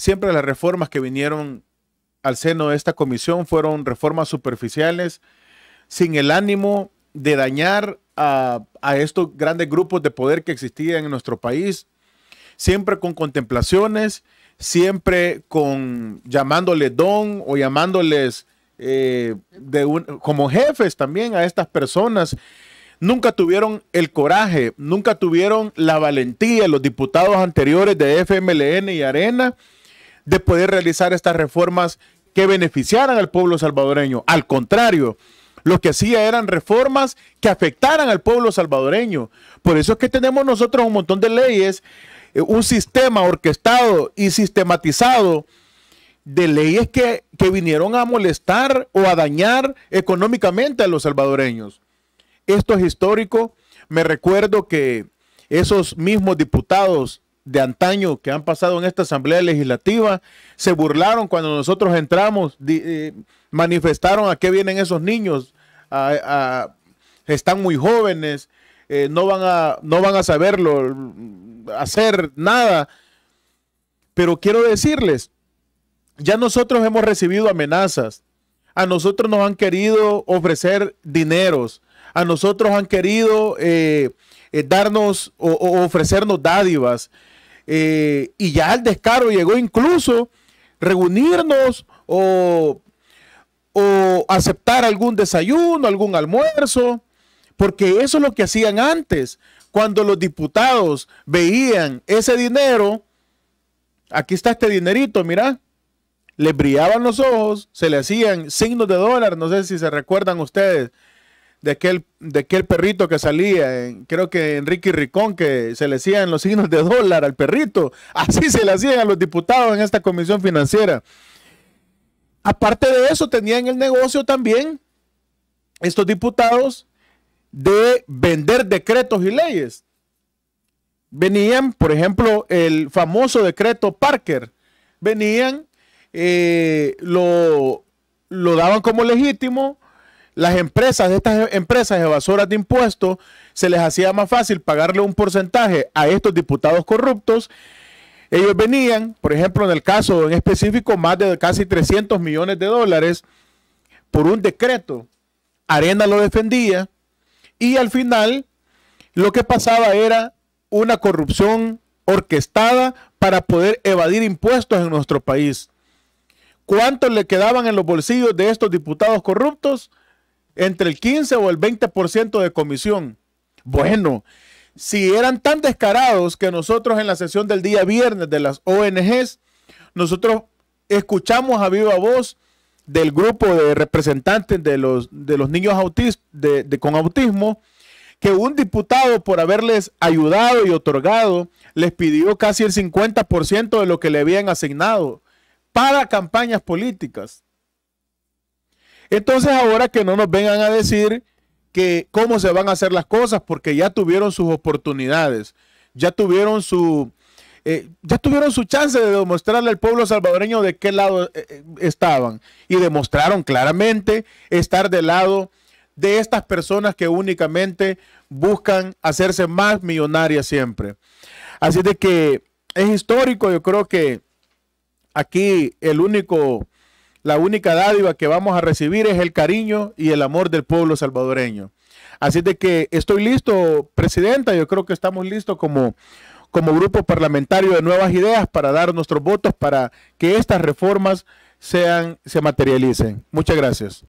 siempre las reformas que vinieron al seno de esta comisión fueron reformas superficiales, sin el ánimo de dañar a, estos grandes grupos de poder que existían en nuestro país, siempre con contemplaciones, siempre con llamándoles don o llamándoles eh, de como jefes también a estas personas. Nunca tuvieron el coraje, nunca tuvieron la valentía los diputados anteriores de FMLN y Arena de poder realizar estas reformas que beneficiaran al pueblo salvadoreño. Al contrario, lo que hacía eran reformas que afectaran al pueblo salvadoreño. Por eso es que tenemos nosotros un montón de leyes, eh, un sistema orquestado y sistematizado de leyes que, que vinieron a molestar o a dañar económicamente a los salvadoreños. Esto es histórico. Me recuerdo que esos mismos diputados de antaño que han pasado en esta Asamblea Legislativa, se burlaron cuando nosotros entramos, eh, manifestaron a qué vienen esos niños, están muy jóvenes, eh, no, van a, no van a saberlo, hacer nada. Pero quiero decirles, ya nosotros hemos recibido amenazas, a nosotros nos han querido ofrecer dineros, a nosotros han querido eh, darnos o, ofrecernos dádivas, y ya el descaro llegó incluso reunirnos o, aceptar algún desayuno, algún almuerzo, porque eso es lo que hacían antes. Cuando los diputados veían ese dinero, aquí está este dinerito, mira, le brillaban los ojos, se le hacían signos de dólar, no sé si se recuerdan ustedes, de aquel, de perrito que salía, en, creo que Enrique Ricón, que se le hacían los signos de dólar al perrito. Así se le hacían a los diputados en esta comisión financiera. Aparte de eso, tenían el negocio también estos diputados de vender decretos y leyes. Venían, por ejemplo, el famoso decreto Parker. Venían, eh, lo, lo daban como legítimo, las empresas, estas empresas evasoras de impuestos, se les hacía más fácil pagarle un porcentaje a estos diputados corruptos. Ellos venían, por ejemplo, en el caso en específico, más de casi 300 millones de dólares por un decreto. Arena lo defendía y al final lo que pasaba era una corrupción orquestada para poder evadir impuestos en nuestro país. ¿Cuánto le quedaban en los bolsillos de estos diputados corruptos? entre el 15 o el 20% de comisión. Bueno, si eran tan descarados que nosotros en la sesión del día viernes de las ONGs, nosotros escuchamos a viva voz del grupo de representantes de los, de los niños con autismo, que un diputado por haberles ayudado y otorgado les pidió casi el 50% de lo que le habían asignado para campañas políticas. Entonces ahora que no nos vengan a decir que cómo se van a hacer las cosas, porque ya tuvieron sus oportunidades, ya tuvieron su, eh, ya tuvieron su chance de demostrarle al pueblo salvadoreño de qué lado eh, eh, estaban y demostraron claramente estar del lado de estas personas que únicamente buscan hacerse más millonarias siempre. Así de que es histórico, yo creo que aquí el único la única dádiva que vamos a recibir es el cariño y el amor del pueblo salvadoreño. Así de que estoy listo, Presidenta, yo creo que estamos listos como, como grupo parlamentario de nuevas ideas para dar nuestros votos para que estas reformas sean, se materialicen. Muchas gracias.